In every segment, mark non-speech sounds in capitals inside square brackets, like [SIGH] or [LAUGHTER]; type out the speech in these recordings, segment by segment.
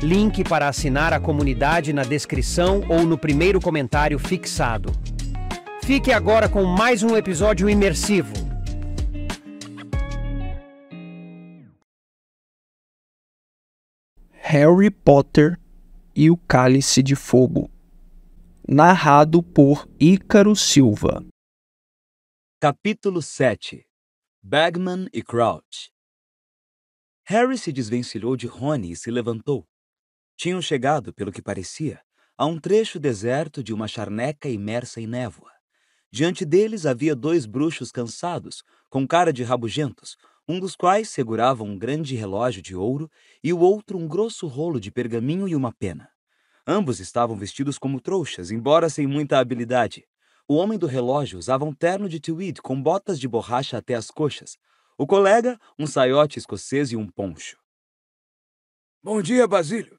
Link para assinar a comunidade na descrição ou no primeiro comentário fixado. Fique agora com mais um episódio imersivo. Harry Potter e o Cálice de Fogo. Narrado por Ícaro Silva. Capítulo 7 Bagman e Crouch Harry se desvencilhou de Rony e se levantou. Tinham chegado, pelo que parecia, a um trecho deserto de uma charneca imersa em névoa. Diante deles havia dois bruxos cansados, com cara de rabugentos, um dos quais segurava um grande relógio de ouro e o outro um grosso rolo de pergaminho e uma pena. Ambos estavam vestidos como trouxas, embora sem muita habilidade. O homem do relógio usava um terno de tweed com botas de borracha até as coxas. O colega, um saiote escocês e um poncho. Bom dia, Basílio.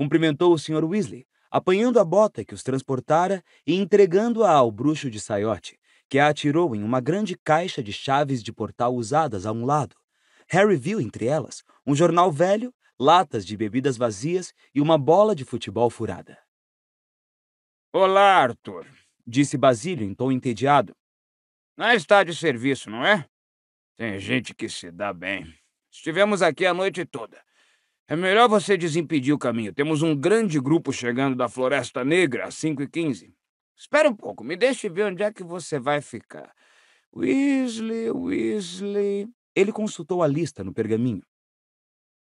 Cumprimentou o Sr. Weasley, apanhando a bota que os transportara e entregando-a ao bruxo de saiote, que a atirou em uma grande caixa de chaves de portal usadas a um lado. Harry viu entre elas um jornal velho, latas de bebidas vazias e uma bola de futebol furada. Olá, Arthur, disse Basílio em tom entediado. Não está de serviço, não é? Tem gente que se dá bem. Estivemos aqui a noite toda. É melhor você desimpedir o caminho. Temos um grande grupo chegando da Floresta Negra às 5h15. Espera um pouco, me deixe ver onde é que você vai ficar. Weasley, Weasley. Ele consultou a lista no pergaminho.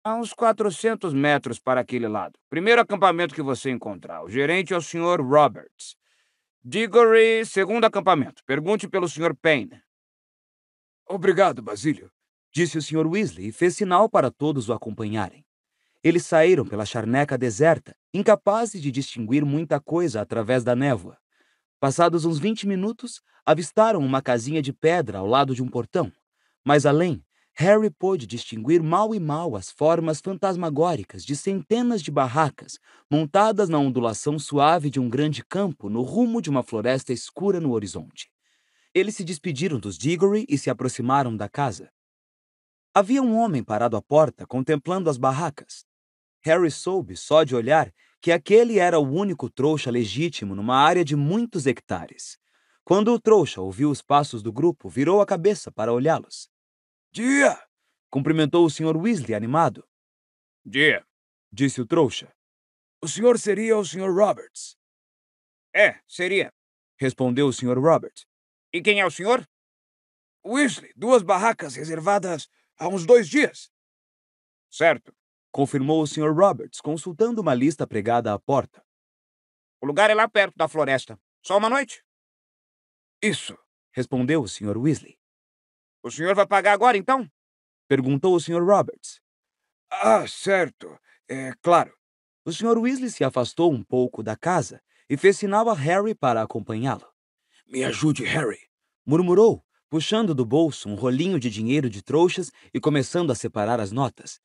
Há uns 400 metros para aquele lado. Primeiro acampamento que você encontrar. O gerente é o Sr. Roberts. Diggory, segundo acampamento. Pergunte pelo Sr. Payne. Obrigado, Basílio, disse o Sr. Weasley e fez sinal para todos o acompanharem. Eles saíram pela charneca deserta, incapazes de distinguir muita coisa através da névoa. Passados uns 20 minutos, avistaram uma casinha de pedra ao lado de um portão. Mais além, Harry pôde distinguir mal e mal as formas fantasmagóricas de centenas de barracas montadas na ondulação suave de um grande campo no rumo de uma floresta escura no horizonte. Eles se despediram dos Diggory e se aproximaram da casa. Havia um homem parado à porta contemplando as barracas. Harry soube, só de olhar, que aquele era o único trouxa legítimo numa área de muitos hectares. Quando o trouxa ouviu os passos do grupo, virou a cabeça para olhá-los. Dia! cumprimentou o Sr. Weasley animado. Dia! disse o trouxa. O senhor seria o Sr. Roberts? É, seria, respondeu o Sr. Roberts. E quem é o senhor? Weasley, duas barracas reservadas há uns dois dias. Certo confirmou o Sr. Roberts, consultando uma lista pregada à porta. O lugar é lá perto da floresta. Só uma noite? Isso, respondeu o Sr. Weasley. O senhor vai pagar agora, então? perguntou o Sr. Roberts. Ah, certo. É claro. O Sr. Weasley se afastou um pouco da casa e fez sinal a Harry para acompanhá-lo. Me ajude, Harry, murmurou, puxando do bolso um rolinho de dinheiro de trouxas e começando a separar as notas.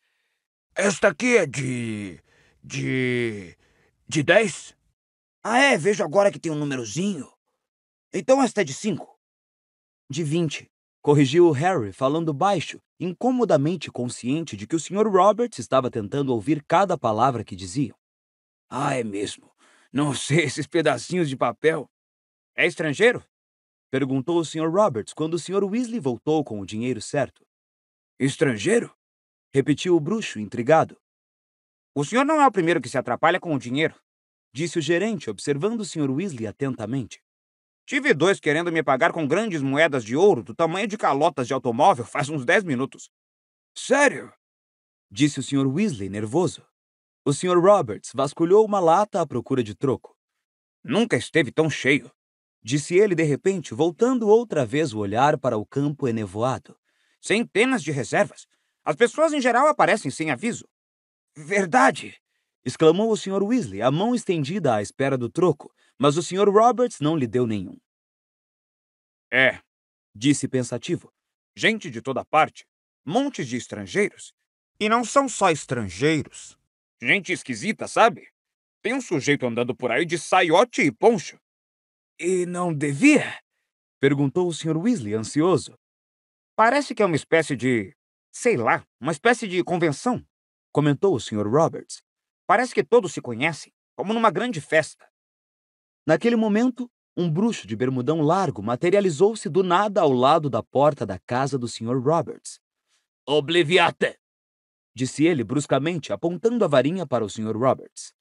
Esta aqui é de. de. de 10? Ah, é, vejo agora que tem um númerozinho. Então esta é de 5? De 20. Corrigiu Harry, falando baixo, incomodamente consciente de que o Sr. Roberts estava tentando ouvir cada palavra que diziam. Ah, é mesmo. Não sei esses pedacinhos de papel. É estrangeiro? Perguntou o Sr. Roberts quando o Sr. Weasley voltou com o dinheiro certo. Estrangeiro? repetiu o bruxo, intrigado. O senhor não é o primeiro que se atrapalha com o dinheiro, disse o gerente, observando o senhor Weasley atentamente. Tive dois querendo me pagar com grandes moedas de ouro do tamanho de calotas de automóvel faz uns dez minutos. Sério? disse o senhor Weasley, nervoso. O senhor Roberts vasculhou uma lata à procura de troco. Nunca esteve tão cheio, disse ele de repente, voltando outra vez o olhar para o campo enevoado. Centenas de reservas, as pessoas em geral aparecem sem aviso. Verdade! exclamou o Sr. Weasley, a mão estendida à espera do troco, mas o Sr. Roberts não lhe deu nenhum. É, disse pensativo. Gente de toda parte, montes de estrangeiros. E não são só estrangeiros. Gente esquisita, sabe? Tem um sujeito andando por aí de saiote e poncho. E não devia? perguntou o Sr. Weasley, ansioso. Parece que é uma espécie de sei lá, uma espécie de convenção, comentou o Sr. Roberts. Parece que todos se conhecem, como numa grande festa. Naquele momento, um bruxo de bermudão largo materializou-se do nada ao lado da porta da casa do Sr. Roberts. Obliviate! disse ele bruscamente, apontando a varinha para o Sr. Roberts.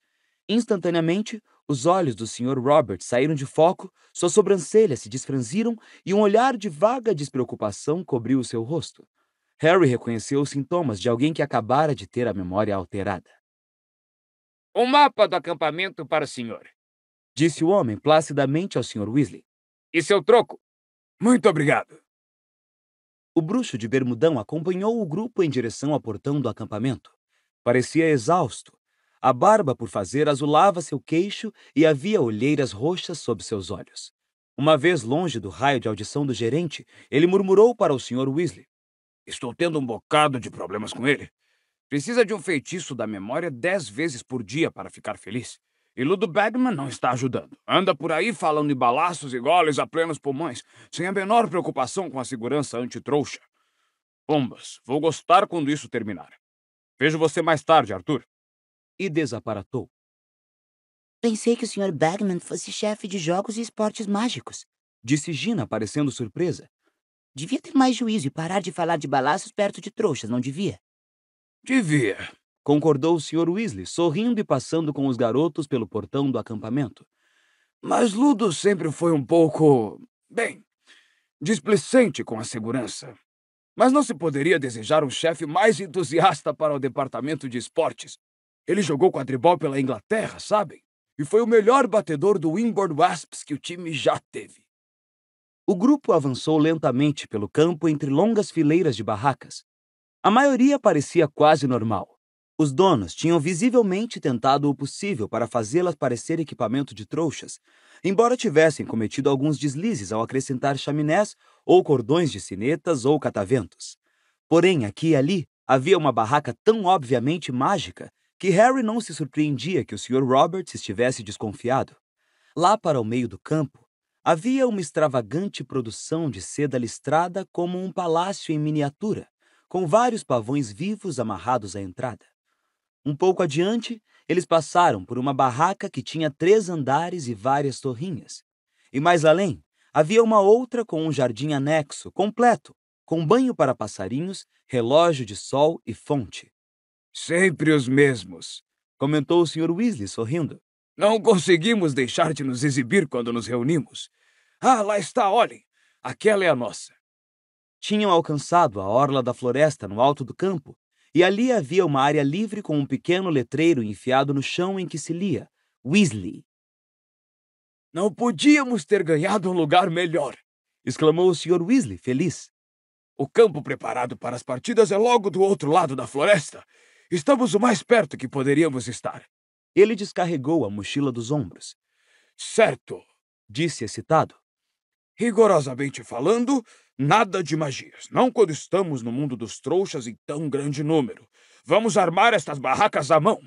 Instantaneamente, os olhos do Sr. Roberts saíram de foco, suas sobrancelhas se desfranziram e um olhar de vaga despreocupação cobriu o seu rosto. Harry reconheceu os sintomas de alguém que acabara de ter a memória alterada. Um mapa do acampamento para o senhor, disse o homem placidamente ao Sr. Weasley. E seu troco? Muito obrigado. O bruxo de bermudão acompanhou o grupo em direção ao portão do acampamento. Parecia exausto. A barba por fazer azulava seu queixo e havia olheiras roxas sob seus olhos. Uma vez longe do raio de audição do gerente, ele murmurou para o Sr. Weasley. Estou tendo um bocado de problemas com ele. Precisa de um feitiço da memória dez vezes por dia para ficar feliz. E Ludo Bagman não está ajudando. Anda por aí falando em balaços e goles a plenos pulmões, sem a menor preocupação com a segurança antitrouxa. Bombas. vou gostar quando isso terminar. Vejo você mais tarde, Arthur. E desaparatou. Pensei que o Sr. Bagman fosse chefe de jogos e esportes mágicos, disse Gina, parecendo surpresa. Devia ter mais juízo e parar de falar de balaços perto de trouxas, não devia? Devia, concordou o Sr. Weasley, sorrindo e passando com os garotos pelo portão do acampamento. Mas Ludo sempre foi um pouco. bem. displicente com a segurança. Mas não se poderia desejar um chefe mais entusiasta para o departamento de esportes. Ele jogou quadribol pela Inglaterra, sabem? E foi o melhor batedor do Wimborne Wasps que o time já teve. O grupo avançou lentamente pelo campo entre longas fileiras de barracas. A maioria parecia quase normal. Os donos tinham visivelmente tentado o possível para fazê-las parecer equipamento de trouxas, embora tivessem cometido alguns deslizes ao acrescentar chaminés ou cordões de sinetas ou cataventos. Porém, aqui e ali havia uma barraca tão obviamente mágica que Harry não se surpreendia que o Sr. Roberts estivesse desconfiado. Lá para o meio do campo, Havia uma extravagante produção de seda listrada como um palácio em miniatura, com vários pavões vivos amarrados à entrada. Um pouco adiante, eles passaram por uma barraca que tinha três andares e várias torrinhas. E mais além, havia uma outra com um jardim anexo, completo, com banho para passarinhos, relógio de sol e fonte. Sempre os mesmos, comentou o Sr. Weasley sorrindo. Não conseguimos deixar de nos exibir quando nos reunimos. Ah, lá está, olhem! Aquela é a nossa. Tinham alcançado a orla da floresta no alto do campo, e ali havia uma área livre com um pequeno letreiro enfiado no chão em que se lia: Weasley. Não podíamos ter ganhado um lugar melhor! exclamou o Sr. Weasley, feliz. O campo preparado para as partidas é logo do outro lado da floresta. Estamos o mais perto que poderíamos estar. Ele descarregou a mochila dos ombros. Certo, disse excitado. Rigorosamente falando, nada de magias. Não quando estamos no mundo dos trouxas em tão grande número. Vamos armar estas barracas à mão.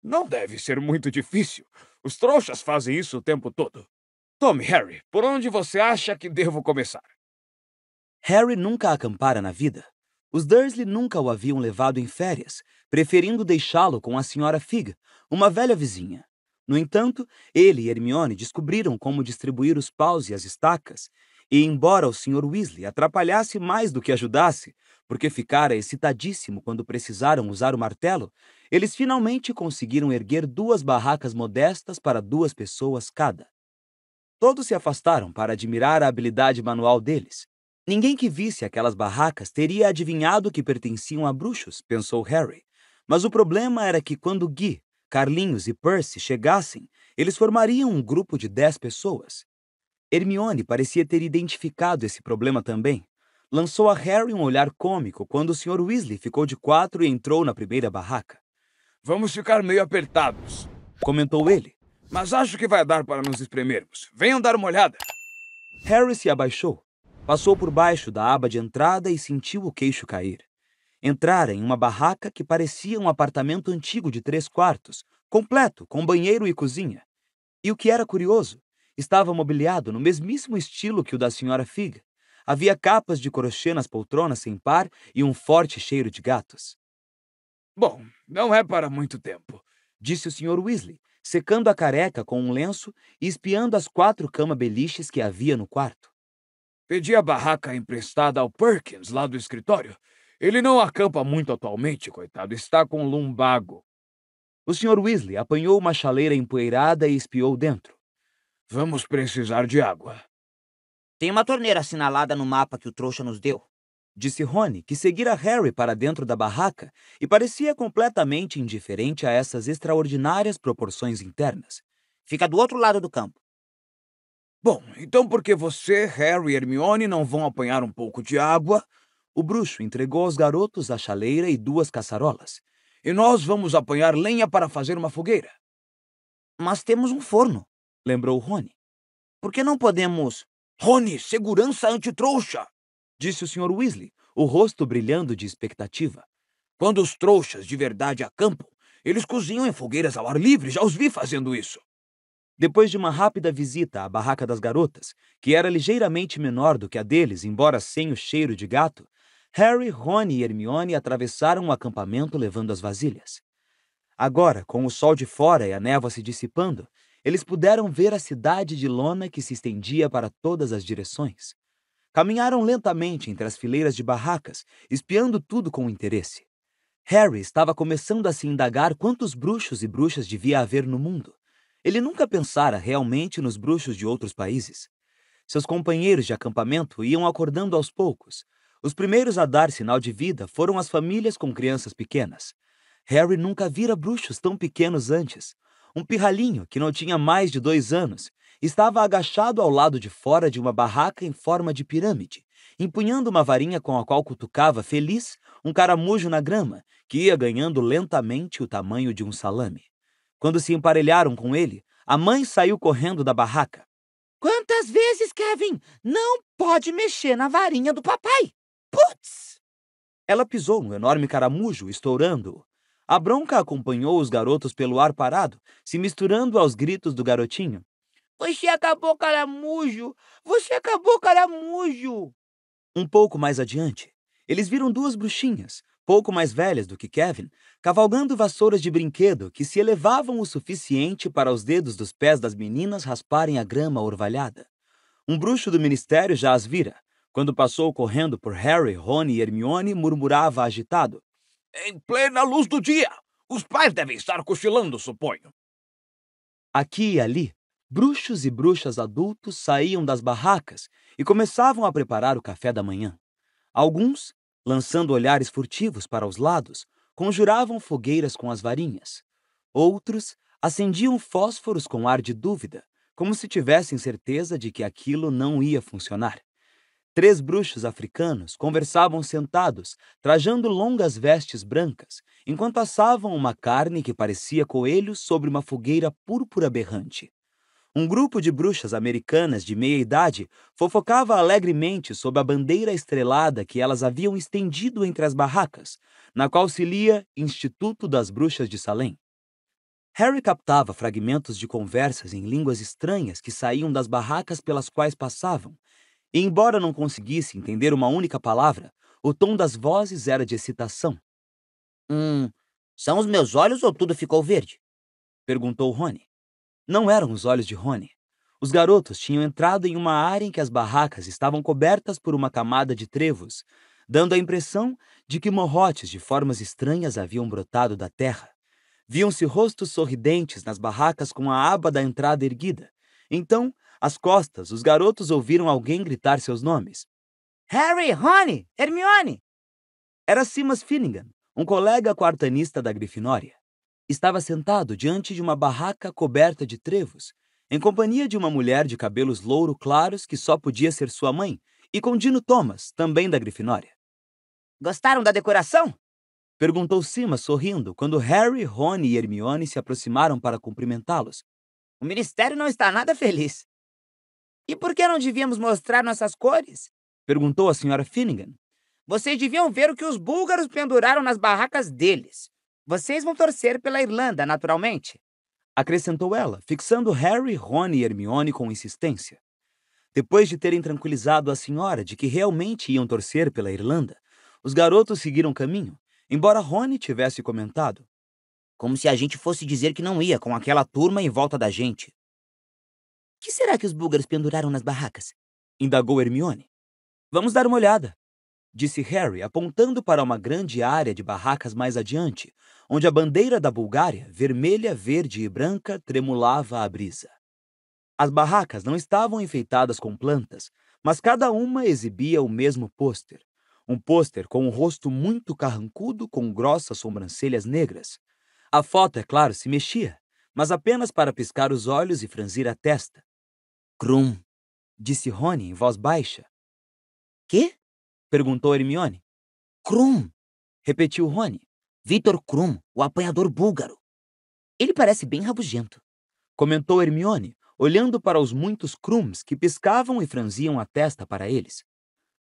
Não deve ser muito difícil. Os trouxas fazem isso o tempo todo. Tome, Harry, por onde você acha que devo começar? Harry nunca acampara na vida, os Dursley nunca o haviam levado em férias, preferindo deixá-lo com a senhora Fig, uma velha vizinha. No entanto, ele e Hermione descobriram como distribuir os paus e as estacas, e embora o Sr. Weasley atrapalhasse mais do que ajudasse, porque ficara excitadíssimo quando precisaram usar o martelo, eles finalmente conseguiram erguer duas barracas modestas para duas pessoas cada. Todos se afastaram para admirar a habilidade manual deles, Ninguém que visse aquelas barracas teria adivinhado que pertenciam a bruxos, pensou Harry. Mas o problema era que quando Guy, Carlinhos e Percy chegassem, eles formariam um grupo de dez pessoas. Hermione parecia ter identificado esse problema também. Lançou a Harry um olhar cômico quando o Sr. Weasley ficou de quatro e entrou na primeira barraca. Vamos ficar meio apertados, comentou ele. Mas acho que vai dar para nos espremermos. Venham dar uma olhada. Harry se abaixou, Passou por baixo da aba de entrada e sentiu o queixo cair. Entrara em uma barraca que parecia um apartamento antigo de três quartos, completo, com banheiro e cozinha. E o que era curioso, estava mobiliado no mesmíssimo estilo que o da senhora Figa. Havia capas de crochê nas poltronas sem par e um forte cheiro de gatos. Bom, não é para muito tempo, disse o senhor Weasley, secando a careca com um lenço e espiando as quatro cama beliches que havia no quarto. Pedi a barraca emprestada ao Perkins, lá do escritório. Ele não acampa muito atualmente, coitado, está com lumbago. O Sr. Weasley apanhou uma chaleira empoeirada e espiou dentro. Vamos precisar de água. Tem uma torneira assinalada no mapa que o trouxa nos deu. Disse Rony, que seguira Harry para dentro da barraca e parecia completamente indiferente a essas extraordinárias proporções internas. Fica do outro lado do campo. Bom, então por que você, Harry e Hermione não vão apanhar um pouco de água? O bruxo entregou aos garotos a chaleira e duas caçarolas. E nós vamos apanhar lenha para fazer uma fogueira. Mas temos um forno, lembrou Rony. Por que não podemos. Rony, segurança antitrouxa! disse o Sr. Weasley, o rosto brilhando de expectativa. Quando os trouxas de verdade acampam, eles cozinham em fogueiras ao ar livre, já os vi fazendo isso. Depois de uma rápida visita à barraca das garotas, que era ligeiramente menor do que a deles, embora sem o cheiro de gato, Harry, Rony e Hermione atravessaram o acampamento levando as vasilhas. Agora, com o sol de fora e a névoa se dissipando, eles puderam ver a cidade de lona que se estendia para todas as direções. Caminharam lentamente entre as fileiras de barracas, espiando tudo com interesse. Harry estava começando a se indagar quantos bruxos e bruxas devia haver no mundo. Ele nunca pensara realmente nos bruxos de outros países. Seus companheiros de acampamento iam acordando aos poucos. Os primeiros a dar sinal de vida foram as famílias com crianças pequenas. Harry nunca vira bruxos tão pequenos antes. Um pirralhinho que não tinha mais de dois anos estava agachado ao lado de fora de uma barraca em forma de pirâmide, empunhando uma varinha com a qual cutucava feliz um caramujo na grama que ia ganhando lentamente o tamanho de um salame. Quando se emparelharam com ele, a mãe saiu correndo da barraca. Quantas vezes, Kevin? Não pode mexer na varinha do papai! Putz! Ela pisou no enorme caramujo, estourando-o. A bronca acompanhou os garotos pelo ar parado, se misturando aos gritos do garotinho. Você acabou caramujo! Você acabou caramujo! Um pouco mais adiante, eles viram duas bruxinhas, pouco mais velhas do que Kevin, cavalgando vassouras de brinquedo que se elevavam o suficiente para os dedos dos pés das meninas rasparem a grama orvalhada. Um bruxo do ministério já as vira. Quando passou correndo por Harry, Rony e Hermione, murmurava agitado: Em plena luz do dia! Os pais devem estar cochilando, suponho. Aqui e ali, bruxos e bruxas adultos saíam das barracas e começavam a preparar o café da manhã. Alguns lançando olhares furtivos para os lados, conjuravam fogueiras com as varinhas. Outros acendiam fósforos com ar de dúvida, como se tivessem certeza de que aquilo não ia funcionar. Três bruxos africanos conversavam sentados, trajando longas vestes brancas, enquanto assavam uma carne que parecia coelho sobre uma fogueira púrpura berrante um grupo de bruxas americanas de meia idade fofocava alegremente sob a bandeira estrelada que elas haviam estendido entre as barracas, na qual se lia Instituto das Bruxas de Salem. Harry captava fragmentos de conversas em línguas estranhas que saíam das barracas pelas quais passavam, e embora não conseguisse entender uma única palavra, o tom das vozes era de excitação. Hum, são os meus olhos ou tudo ficou verde? perguntou Rony. Não eram os olhos de Rony. Os garotos tinham entrado em uma área em que as barracas estavam cobertas por uma camada de trevos, dando a impressão de que morrotes de formas estranhas haviam brotado da terra. Viam-se rostos sorridentes nas barracas com a aba da entrada erguida. Então, às costas, os garotos ouviram alguém gritar seus nomes. Harry, Rony, Hermione! Era Simas Finnegan, um colega quartanista da Grifinória estava sentado diante de uma barraca coberta de trevos, em companhia de uma mulher de cabelos louro claros que só podia ser sua mãe, e com Dino Thomas, também da Grifinória. Gostaram da decoração? Perguntou Sima sorrindo quando Harry, Rony e Hermione se aproximaram para cumprimentá-los. O ministério não está nada feliz. E por que não devíamos mostrar nossas cores? Perguntou a senhora Finnegan. Vocês deviam ver o que os búlgaros penduraram nas barracas deles. Vocês vão torcer pela Irlanda, naturalmente, acrescentou ela, fixando Harry, Rony e Hermione com insistência. Depois de terem tranquilizado a senhora de que realmente iam torcer pela Irlanda, os garotos seguiram caminho, embora Rony tivesse comentado. Como se a gente fosse dizer que não ia com aquela turma em volta da gente. O Que será que os búlgaros penduraram nas barracas? indagou Hermione. Vamos dar uma olhada, disse Harry, apontando para uma grande área de barracas mais adiante, onde a bandeira da Bulgária, vermelha, verde e branca, tremulava à brisa. As barracas não estavam enfeitadas com plantas, mas cada uma exibia o mesmo pôster. Um pôster com um rosto muito carrancudo com grossas sobrancelhas negras. A foto, é claro, se mexia, mas apenas para piscar os olhos e franzir a testa. Crum, disse Rony em voz baixa. Quê? Perguntou Hermione. Krum! Repetiu Rony. Vitor Krum, o apanhador búlgaro. Ele parece bem rabugento. Comentou Hermione, olhando para os muitos Krums que piscavam e franziam a testa para eles.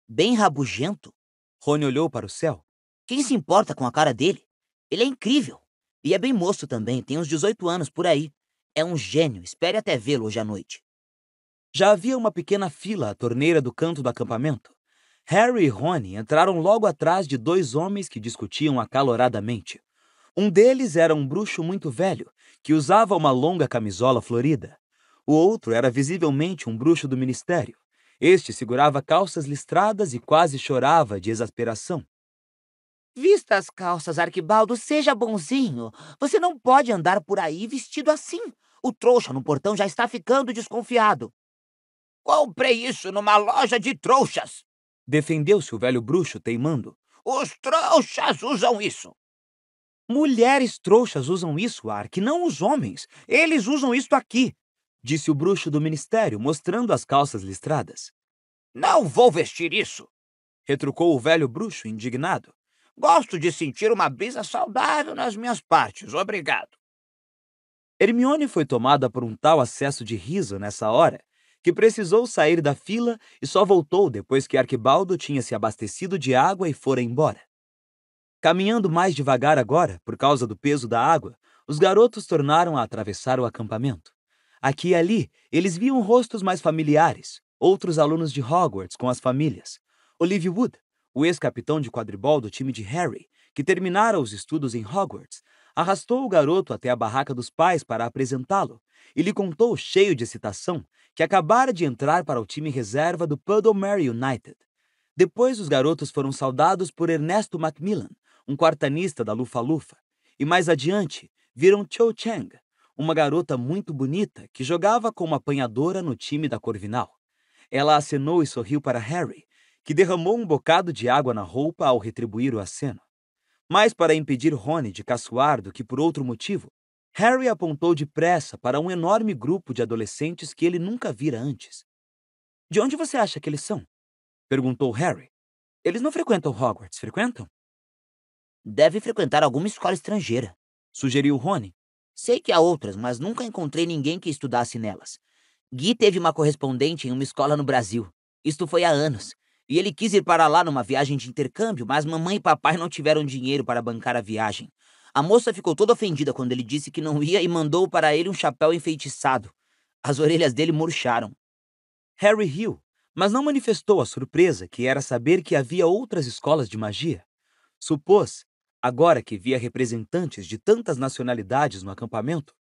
Bem rabugento? Rony olhou para o céu. Quem se importa com a cara dele? Ele é incrível. E é bem moço também, tem uns 18 anos por aí. É um gênio, espere até vê-lo hoje à noite. Já havia uma pequena fila à torneira do canto do acampamento. Harry e Rony entraram logo atrás de dois homens que discutiam acaloradamente. Um deles era um bruxo muito velho, que usava uma longa camisola florida. O outro era visivelmente um bruxo do ministério. Este segurava calças listradas e quase chorava de exasperação. Vista as calças, Arquibaldo, seja bonzinho. Você não pode andar por aí vestido assim. O trouxa no portão já está ficando desconfiado. Comprei isso numa loja de trouxas, Defendeu-se o velho bruxo, teimando. Os trouxas usam isso. Mulheres trouxas usam isso, Ark, não os homens. Eles usam isso aqui, disse o bruxo do ministério, mostrando as calças listradas. Não vou vestir isso, retrucou o velho bruxo, indignado. Gosto de sentir uma brisa saudável nas minhas partes, obrigado. Hermione foi tomada por um tal acesso de riso nessa hora que precisou sair da fila e só voltou depois que Arquibaldo tinha se abastecido de água e fora embora. Caminhando mais devagar agora, por causa do peso da água, os garotos tornaram a atravessar o acampamento. Aqui e ali, eles viam rostos mais familiares, outros alunos de Hogwarts com as famílias. Olivia Wood, o ex-capitão de quadribol do time de Harry, que terminara os estudos em Hogwarts, Arrastou o garoto até a barraca dos pais para apresentá-lo e lhe contou, cheio de excitação, que acabara de entrar para o time reserva do Puddlemerry United. Depois, os garotos foram saudados por Ernesto Macmillan, um quartanista da Lufa-Lufa, e mais adiante viram Cho Chang, uma garota muito bonita que jogava como apanhadora no time da Corvinal. Ela acenou e sorriu para Harry, que derramou um bocado de água na roupa ao retribuir o aceno mais para impedir Rony de caçoar do que por outro motivo, Harry apontou depressa para um enorme grupo de adolescentes que ele nunca vira antes. De onde você acha que eles são? perguntou Harry. Eles não frequentam Hogwarts, frequentam? Deve frequentar alguma escola estrangeira, sugeriu Rony. Sei que há outras, mas nunca encontrei ninguém que estudasse nelas. Gui teve uma correspondente em uma escola no Brasil. Isto foi há anos. E ele quis ir para lá numa viagem de intercâmbio, mas mamãe e papai não tiveram dinheiro para bancar a viagem. A moça ficou toda ofendida quando ele disse que não ia e mandou para ele um chapéu enfeitiçado. As orelhas dele murcharam. Harry riu, mas não manifestou a surpresa que era saber que havia outras escolas de magia. Supôs, agora que via representantes de tantas nacionalidades no acampamento,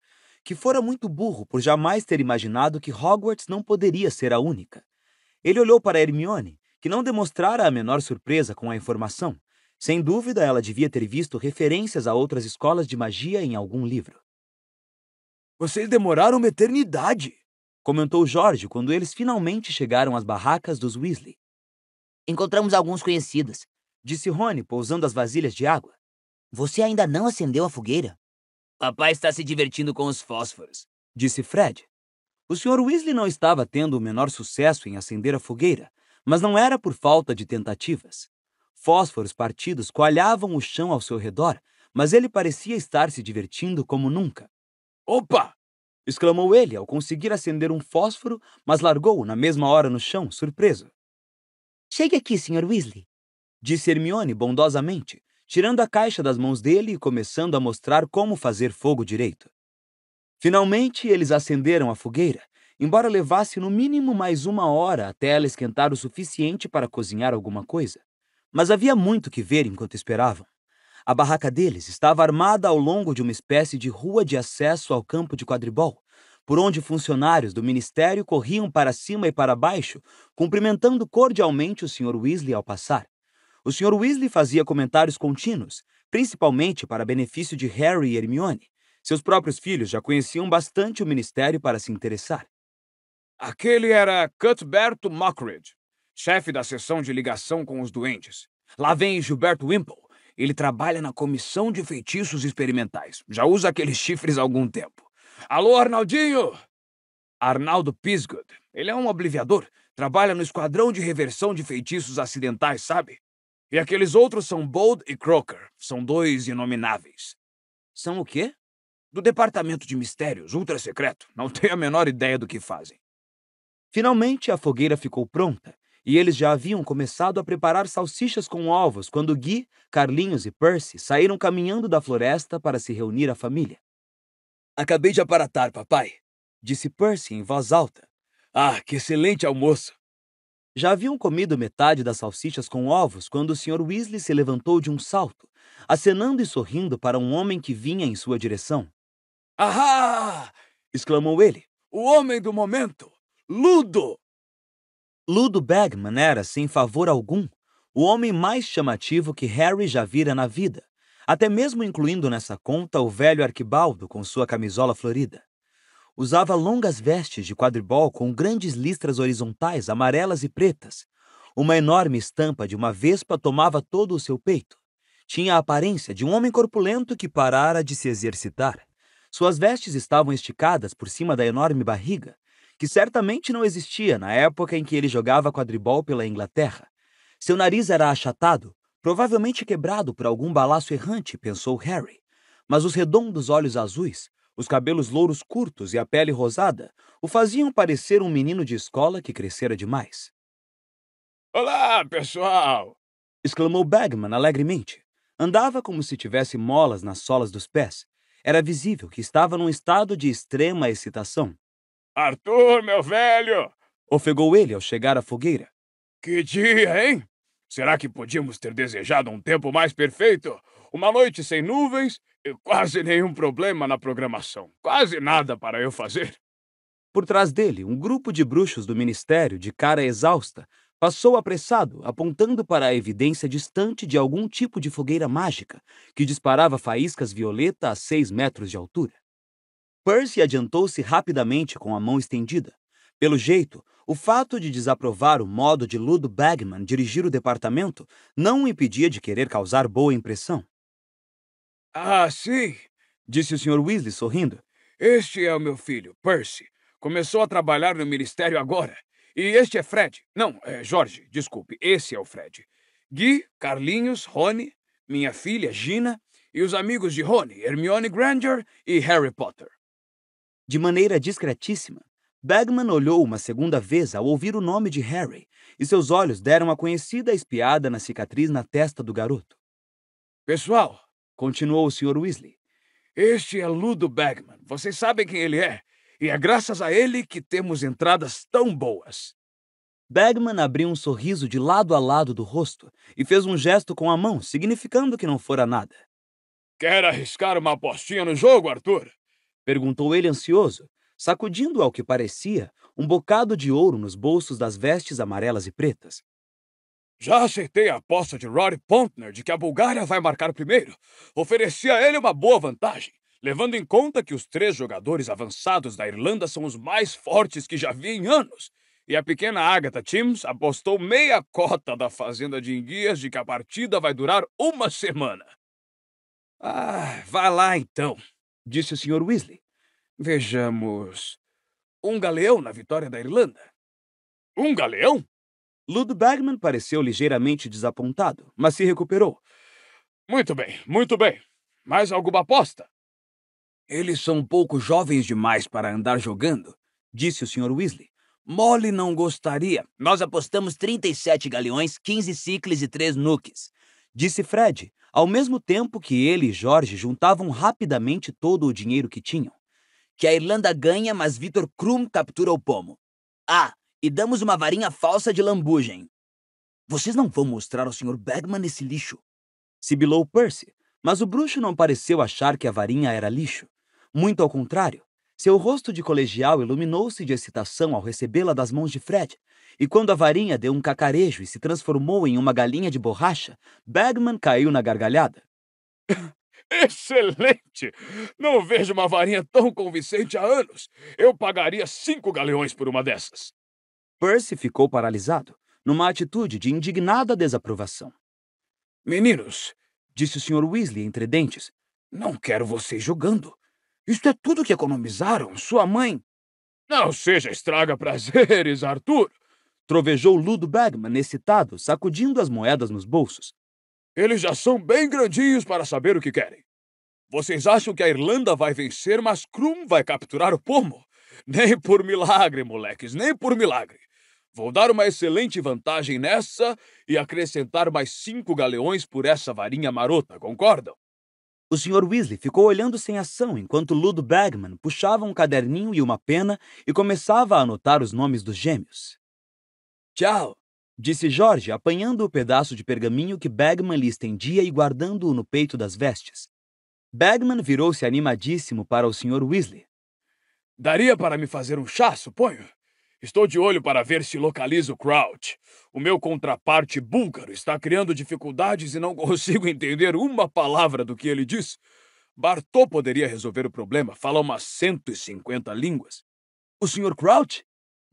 que fora muito burro por jamais ter imaginado que Hogwarts não poderia ser a única. Ele olhou para Hermione que não demonstrara a menor surpresa com a informação. Sem dúvida, ela devia ter visto referências a outras escolas de magia em algum livro. Vocês demoraram uma eternidade, comentou Jorge quando eles finalmente chegaram às barracas dos Weasley. Encontramos alguns conhecidos, disse Rony, pousando as vasilhas de água. Você ainda não acendeu a fogueira? Papai está se divertindo com os fósforos, disse Fred. O Sr. Weasley não estava tendo o menor sucesso em acender a fogueira, mas não era por falta de tentativas. Fósforos partidos coalhavam o chão ao seu redor, mas ele parecia estar se divertindo como nunca. Opa! exclamou ele ao conseguir acender um fósforo, mas largou-o na mesma hora no chão, surpreso. Chegue aqui, Sr. Weasley, disse Hermione bondosamente, tirando a caixa das mãos dele e começando a mostrar como fazer fogo direito. Finalmente, eles acenderam a fogueira embora levasse no mínimo mais uma hora até ela esquentar o suficiente para cozinhar alguma coisa. Mas havia muito que ver enquanto esperavam. A barraca deles estava armada ao longo de uma espécie de rua de acesso ao campo de quadribol, por onde funcionários do ministério corriam para cima e para baixo, cumprimentando cordialmente o Sr. Weasley ao passar. O Sr. Weasley fazia comentários contínuos, principalmente para benefício de Harry e Hermione. Seus próprios filhos já conheciam bastante o ministério para se interessar. Aquele era Cuthberto Mockridge, chefe da seção de ligação com os doentes. Lá vem Gilberto Wimple. Ele trabalha na comissão de feitiços experimentais. Já usa aqueles chifres há algum tempo. Alô, Arnaldinho! Arnaldo Pisgood. Ele é um obliviador. Trabalha no esquadrão de reversão de feitiços acidentais, sabe? E aqueles outros são Bold e Crocker. São dois inomináveis. São o quê? Do Departamento de Mistérios, ultra secreto. Não tenho a menor ideia do que fazem. Finalmente, a fogueira ficou pronta e eles já haviam começado a preparar salsichas com ovos quando Gui, Carlinhos e Percy saíram caminhando da floresta para se reunir à família. Acabei de aparatar, papai, disse Percy em voz alta. Ah, que excelente almoço! Já haviam comido metade das salsichas com ovos quando o Sr. Weasley se levantou de um salto, acenando e sorrindo para um homem que vinha em sua direção. Ahá! exclamou ele. O homem do momento! Ludo! Ludo Bagman era, sem favor algum, o homem mais chamativo que Harry já vira na vida, até mesmo incluindo nessa conta o velho arquibaldo com sua camisola florida. Usava longas vestes de quadribol com grandes listras horizontais amarelas e pretas. Uma enorme estampa de uma vespa tomava todo o seu peito. Tinha a aparência de um homem corpulento que parara de se exercitar. Suas vestes estavam esticadas por cima da enorme barriga, que certamente não existia na época em que ele jogava quadribol pela Inglaterra. Seu nariz era achatado, provavelmente quebrado por algum balaço errante, pensou Harry. Mas os redondos olhos azuis, os cabelos louros curtos e a pele rosada o faziam parecer um menino de escola que crescera demais. Olá, pessoal! exclamou Bagman alegremente. Andava como se tivesse molas nas solas dos pés. Era visível que estava num estado de extrema excitação. Arthur, meu velho! ofegou ele ao chegar à fogueira. Que dia, hein? Será que podíamos ter desejado um tempo mais perfeito? Uma noite sem nuvens e quase nenhum problema na programação. Quase nada para eu fazer. Por trás dele, um grupo de bruxos do ministério, de cara exausta, passou apressado, apontando para a evidência distante de algum tipo de fogueira mágica que disparava faíscas violeta a seis metros de altura. Percy adiantou-se rapidamente com a mão estendida. Pelo jeito, o fato de desaprovar o modo de Ludo Bagman dirigir o departamento não o impedia de querer causar boa impressão. Ah, sim, disse o Sr. Weasley sorrindo. Este é o meu filho, Percy. Começou a trabalhar no ministério agora. E este é Fred. Não, é Jorge, desculpe, esse é o Fred. Gui, Carlinhos, Rony, minha filha Gina e os amigos de Rony, Hermione Granger e Harry Potter. De maneira discretíssima, Bagman olhou uma segunda vez ao ouvir o nome de Harry, e seus olhos deram a conhecida espiada na cicatriz na testa do garoto. Pessoal, continuou o Sr. Weasley, este é Ludo Bagman. Vocês sabem quem ele é, e é graças a ele que temos entradas tão boas. Bagman abriu um sorriso de lado a lado do rosto e fez um gesto com a mão, significando que não fora nada. Quer arriscar uma apostinha no jogo, Arthur? Perguntou ele ansioso, sacudindo ao que parecia um bocado de ouro nos bolsos das vestes amarelas e pretas. Já aceitei a aposta de Rory Pontner de que a Bulgária vai marcar primeiro. Ofereci a ele uma boa vantagem, levando em conta que os três jogadores avançados da Irlanda são os mais fortes que já vi em anos. E a pequena Agatha Timms apostou meia cota da fazenda de enguias de que a partida vai durar uma semana. Ah, vá lá então, disse o Sr. Weasley. Vejamos. Um galeão na vitória da Irlanda. Um galeão? Ludo Bagman pareceu ligeiramente desapontado, mas se recuperou. Muito bem, muito bem. Mais alguma aposta? Eles são um pouco jovens demais para andar jogando, disse o Sr. Weasley. Mole não gostaria. Nós apostamos 37 galeões, 15 ciclos e 3 nukes, disse Fred, ao mesmo tempo que ele e Jorge juntavam rapidamente todo o dinheiro que tinham. Que a Irlanda ganha, mas Victor Krum captura o pomo. Ah, e damos uma varinha falsa de lambugem. Vocês não vão mostrar ao Sr. Bergman esse lixo. Sibilou Percy, mas o bruxo não pareceu achar que a varinha era lixo. Muito ao contrário, seu rosto de colegial iluminou-se de excitação ao recebê-la das mãos de Fred, e quando a varinha deu um cacarejo e se transformou em uma galinha de borracha, Bagman caiu na gargalhada. [LAUGHS] Excelente! Não vejo uma varinha tão convincente há anos. Eu pagaria cinco galeões por uma dessas. Percy ficou paralisado, numa atitude de indignada desaprovação. Meninos, disse o Sr. Weasley entre dentes, não quero vocês jogando. Isto é tudo que economizaram, sua mãe. Não seja estraga prazeres, [LAUGHS] Arthur, trovejou Ludo Bagman, excitado, sacudindo as moedas nos bolsos. Eles já são bem grandinhos para saber o que querem. Vocês acham que a Irlanda vai vencer, mas Krum vai capturar o pomo? Nem por milagre, moleques, nem por milagre. Vou dar uma excelente vantagem nessa e acrescentar mais cinco galeões por essa varinha marota, concordam? O Sr. Weasley ficou olhando sem ação enquanto Ludo Bagman puxava um caderninho e uma pena e começava a anotar os nomes dos gêmeos. Tchau! disse Jorge, apanhando o pedaço de pergaminho que Bagman lhe estendia e guardando-o no peito das vestes. Bagman virou-se animadíssimo para o Sr. Weasley. Daria para me fazer um chá, suponho? Estou de olho para ver se localizo Crouch. O meu contraparte búlgaro está criando dificuldades e não [LAUGHS] consigo entender uma palavra do que ele diz. Bartô poderia resolver o problema, fala umas 150 línguas. O Sr. Crouch?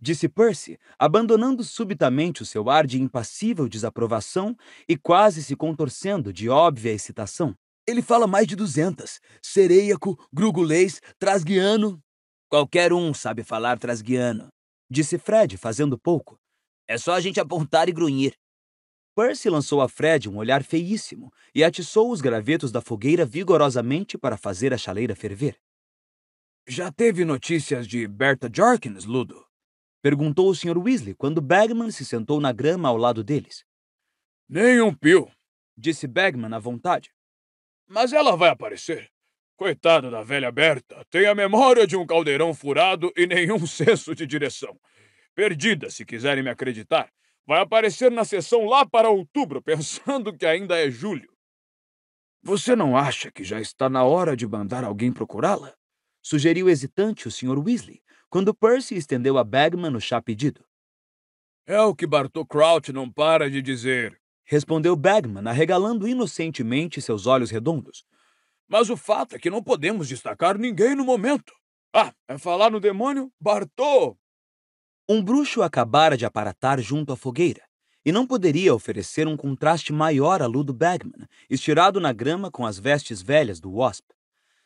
Disse Percy, abandonando subitamente o seu ar de impassível desaprovação e quase se contorcendo de óbvia excitação. Ele fala mais de duzentas. Sereiaco, grugulês, trasguiano. Qualquer um sabe falar trasguiano, disse Fred, fazendo pouco. É só a gente apontar e grunhir. Percy lançou a Fred um olhar feíssimo e atiçou os gravetos da fogueira vigorosamente para fazer a chaleira ferver. Já teve notícias de Berta Jorkins, Ludo? Perguntou o Sr. Weasley quando Bagman se sentou na grama ao lado deles. Nenhum pio, disse Bagman à vontade. Mas ela vai aparecer. Coitada da velha Berta, tem a memória de um caldeirão furado e nenhum [LAUGHS] senso de direção. Perdida, se quiserem me acreditar, vai aparecer na sessão lá para outubro, [LAUGHS] pensando que ainda é julho. Você não acha que já está na hora de mandar alguém procurá-la? Sugeriu hesitante o Sr. Weasley, quando Percy estendeu a Bagman o chá pedido. É o que Bartô Crouch não para de dizer, respondeu Bagman, arregalando inocentemente seus olhos redondos, mas o fato é que não podemos destacar ninguém no momento. Ah, é falar no demônio? Bartô! Um bruxo acabara de aparatar junto à fogueira e não poderia oferecer um contraste maior à Ludo Bagman, estirado na grama com as vestes velhas do Wasp.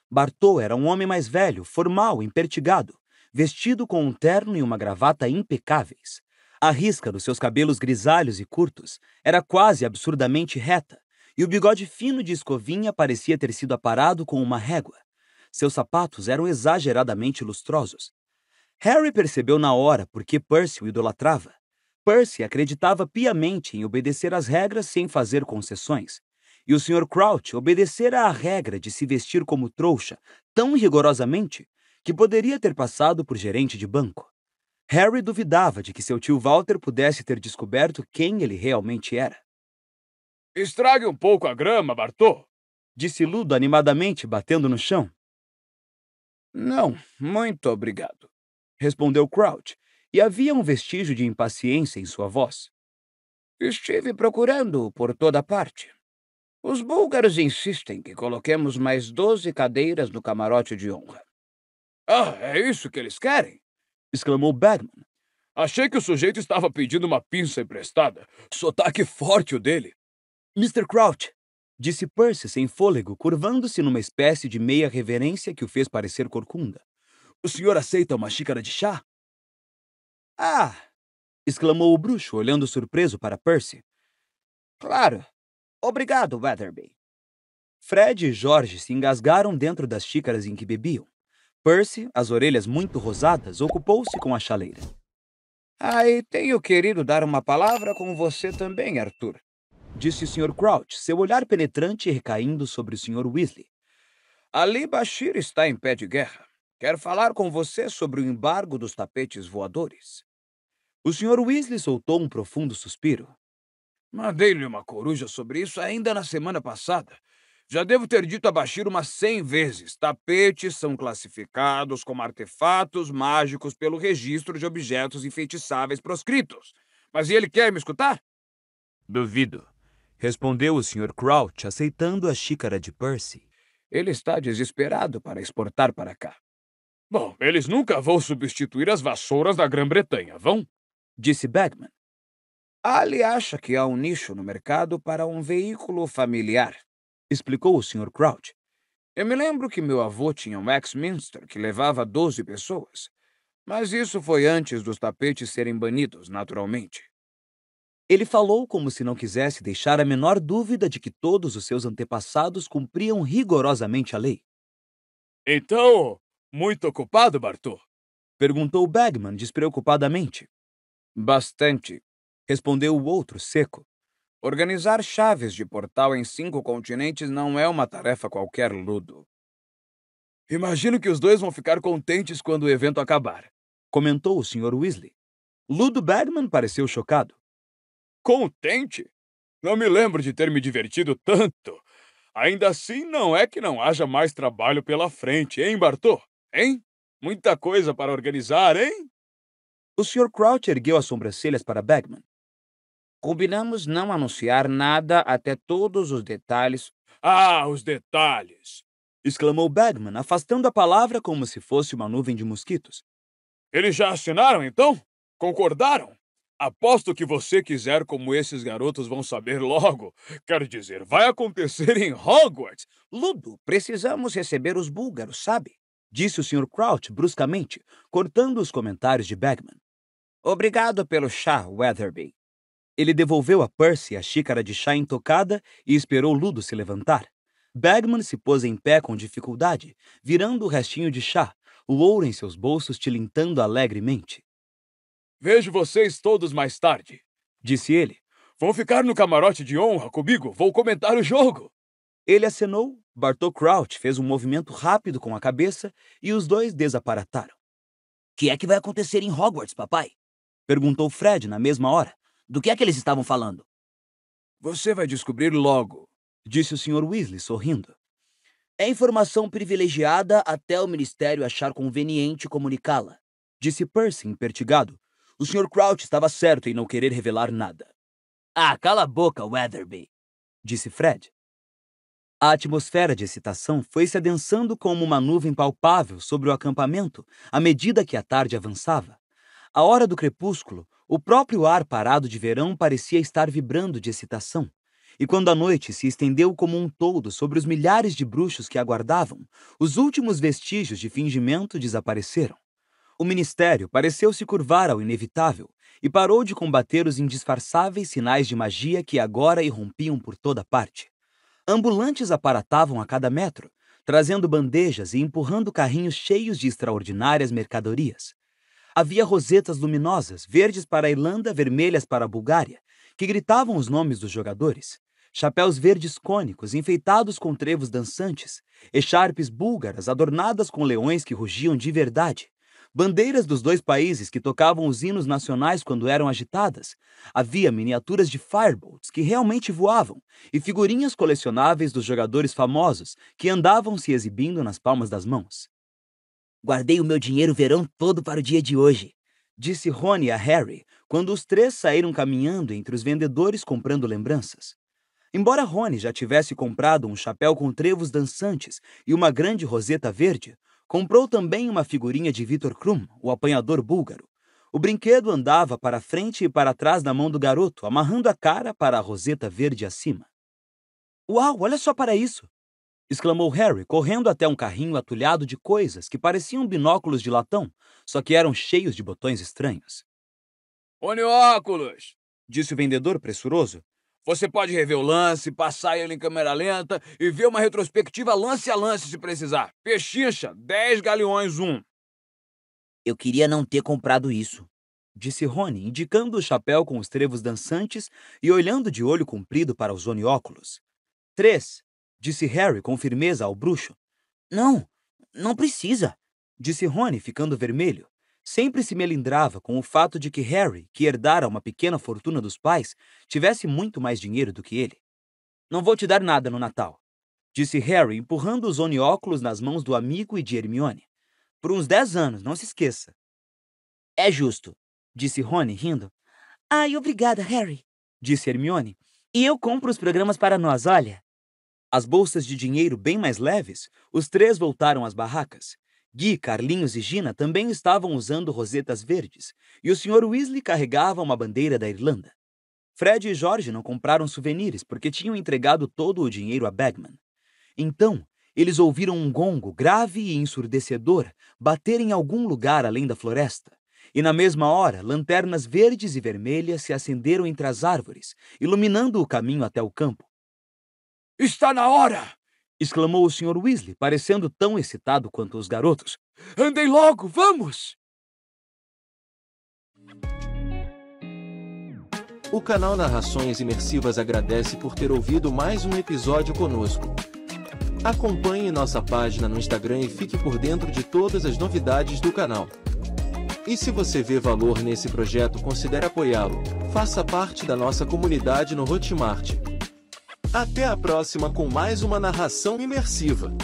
Bartô era um homem mais velho, formal, impertigado, vestido com um terno e uma gravata impecáveis. A risca dos seus cabelos grisalhos e curtos era quase absurdamente reta, e o bigode fino de escovinha parecia ter sido aparado com uma régua. Seus sapatos eram exageradamente lustrosos. Harry percebeu na hora por que Percy o idolatrava. Percy acreditava piamente em obedecer às regras sem fazer concessões, e o Sr. Crouch obedecera à regra de se vestir como trouxa tão rigorosamente que poderia ter passado por gerente de banco. Harry duvidava de que seu tio Walter pudesse ter descoberto quem ele realmente era. Estrague um pouco a grama, Bartô, disse Ludo animadamente, batendo no chão. Não, muito obrigado, respondeu Crouch, e havia um vestígio de impaciência em sua voz. Estive procurando por toda parte. Os búlgaros insistem que coloquemos mais doze cadeiras no camarote de honra. Ah, é isso que eles querem? exclamou Bagman. Achei que o sujeito estava pedindo uma pinça emprestada. Sotaque forte o dele. Mr. Crouch! Disse Percy sem fôlego, curvando-se numa espécie de meia reverência que o fez parecer corcunda. O senhor aceita uma xícara de chá? Ah! exclamou o bruxo, olhando surpreso para Percy. Claro! Obrigado, Weatherby. Fred e Jorge se engasgaram dentro das xícaras em que bebiam. Percy, as orelhas muito rosadas, ocupou-se com a chaleira. Ah, e tenho querido dar uma palavra com você também, Arthur disse o Sr. Crouch, seu olhar penetrante recaindo sobre o Sr. Weasley. Ali Bashir está em pé de guerra. Quer falar com você sobre o embargo dos tapetes voadores. O Sr. Weasley soltou um profundo suspiro. Mandei-lhe uma coruja sobre isso ainda na semana passada. Já devo ter dito a Bashir umas cem vezes. Tapetes são classificados como artefatos mágicos pelo registro de objetos enfeitiçáveis proscritos. Mas ele quer me escutar? Duvido respondeu o Sr. Crouch, aceitando a xícara de Percy. Ele está desesperado para exportar para cá. Bom, eles nunca vão substituir as vassouras da Grã-Bretanha, vão? Disse Bagman. Ali acha que há um nicho no mercado para um veículo familiar, explicou o Sr. Crouch. Eu me lembro que meu avô tinha um Axminster que levava 12 pessoas, mas isso foi antes dos tapetes serem banidos, naturalmente. Ele falou como se não quisesse deixar a menor dúvida de que todos os seus antepassados cumpriam rigorosamente a lei. Então, muito ocupado, Bartô? Perguntou Bagman despreocupadamente. Bastante, respondeu o outro seco. Organizar chaves de portal em cinco continentes não é uma tarefa qualquer, Ludo. Imagino que os dois vão ficar contentes quando o evento acabar, comentou o Sr. Weasley. Ludo Bagman pareceu chocado. Contente? Não me lembro de ter me divertido tanto. Ainda assim, não é que não haja mais trabalho pela frente, hein, Bartô? Hein? Muita coisa para organizar, hein? O Sr. Crouch ergueu as sobrancelhas para Bagman. Combinamos não anunciar nada até todos os detalhes. Ah, os detalhes! exclamou Bagman, afastando a palavra como se fosse uma nuvem de mosquitos. Eles já assinaram, então? Concordaram? Aposto que você quiser como esses garotos vão saber logo. Quero dizer, vai acontecer em Hogwarts. Ludo, precisamos receber os búlgaros, sabe? Disse o Sr. Crouch bruscamente, cortando os comentários de Bagman. Obrigado pelo chá, Weatherby. Ele devolveu a Percy a xícara de chá intocada e esperou Ludo se levantar. Bagman se pôs em pé com dificuldade, virando o restinho de chá, o ouro em seus bolsos tilintando alegremente. Vejo vocês todos mais tarde, disse ele. Vão ficar no camarote de honra comigo, vou comentar o jogo. Ele acenou, Bartô Crouch fez um movimento rápido com a cabeça e os dois desaparataram. Que é que vai acontecer em Hogwarts, papai? perguntou Fred na mesma hora. Do que é que eles estavam falando? Você vai descobrir logo, disse o Sr. Weasley sorrindo. É informação privilegiada até o Ministério achar conveniente comunicá-la, disse Percy, impertigado, o Sr. Crouch estava certo em não querer revelar nada. Ah, cala a boca, Weatherby, disse Fred. A atmosfera de excitação foi se adensando como uma nuvem palpável sobre o acampamento à medida que a tarde avançava. À hora do crepúsculo, o próprio ar parado de verão parecia estar vibrando de excitação. E quando a noite se estendeu como um todo sobre os milhares de bruxos que aguardavam, os últimos vestígios de fingimento desapareceram. O ministério pareceu se curvar ao inevitável e parou de combater os indisfarçáveis sinais de magia que agora irrompiam por toda parte. Ambulantes aparatavam a cada metro, trazendo bandejas e empurrando carrinhos cheios de extraordinárias mercadorias. Havia rosetas luminosas, verdes para a Irlanda, vermelhas para a Bulgária, que gritavam os nomes dos jogadores. Chapéus verdes cônicos enfeitados com trevos dançantes, echarpes búlgaras adornadas com leões que rugiam de verdade, bandeiras dos dois países que tocavam os hinos nacionais quando eram agitadas, havia miniaturas de firebolts que realmente voavam e figurinhas colecionáveis dos jogadores famosos que andavam se exibindo nas palmas das mãos. Guardei o meu dinheiro o verão todo para o dia de hoje, disse Rony a Harry quando os três saíram caminhando entre os vendedores comprando lembranças. Embora Rony já tivesse comprado um chapéu com trevos dançantes e uma grande roseta verde, Comprou também uma figurinha de Vitor Krum, o apanhador búlgaro. O brinquedo andava para frente e para trás na mão do garoto, amarrando a cara para a roseta verde acima. Uau, olha só para isso! exclamou Harry, correndo até um carrinho atulhado de coisas que pareciam binóculos de latão, só que eram cheios de botões estranhos. óculos! disse o vendedor pressuroso, você pode rever o lance, passar ele em câmera lenta e ver uma retrospectiva lance a lance se precisar. Pechincha, 10 galeões 1. Eu queria não ter comprado isso, disse Rony, indicando o chapéu com os trevos dançantes e olhando de olho comprido para os onióculos. Três, disse Harry com firmeza ao bruxo. Não, não precisa, disse Rony, ficando vermelho sempre se melindrava com o fato de que Harry, que herdara uma pequena fortuna dos pais, tivesse muito mais dinheiro do que ele. Não vou te dar nada no Natal, disse Harry, empurrando os onióculos nas mãos do amigo e de Hermione. Por uns dez anos, não se esqueça. É justo, disse Rony, rindo. Ai, obrigada, Harry, disse Hermione. E eu compro os programas para nós, olha. As bolsas de dinheiro bem mais leves, os três voltaram às barracas. Gui, Carlinhos e Gina também estavam usando rosetas verdes, e o Sr. Weasley carregava uma bandeira da Irlanda. Fred e Jorge não compraram souvenirs porque tinham entregado todo o dinheiro a Bagman. Então, eles ouviram um gongo grave e ensurdecedor bater em algum lugar além da floresta. E na mesma hora, lanternas verdes e vermelhas se acenderam entre as árvores, iluminando o caminho até o campo. Está na hora! exclamou o Sr. Weasley, parecendo tão excitado quanto os garotos. Andem logo, vamos! O canal Narrações Imersivas agradece por ter ouvido mais um episódio conosco. Acompanhe nossa página no Instagram e fique por dentro de todas as novidades do canal. E se você vê valor nesse projeto, considere apoiá-lo. Faça parte da nossa comunidade no Hotmart até a próxima com mais uma narração imersiva.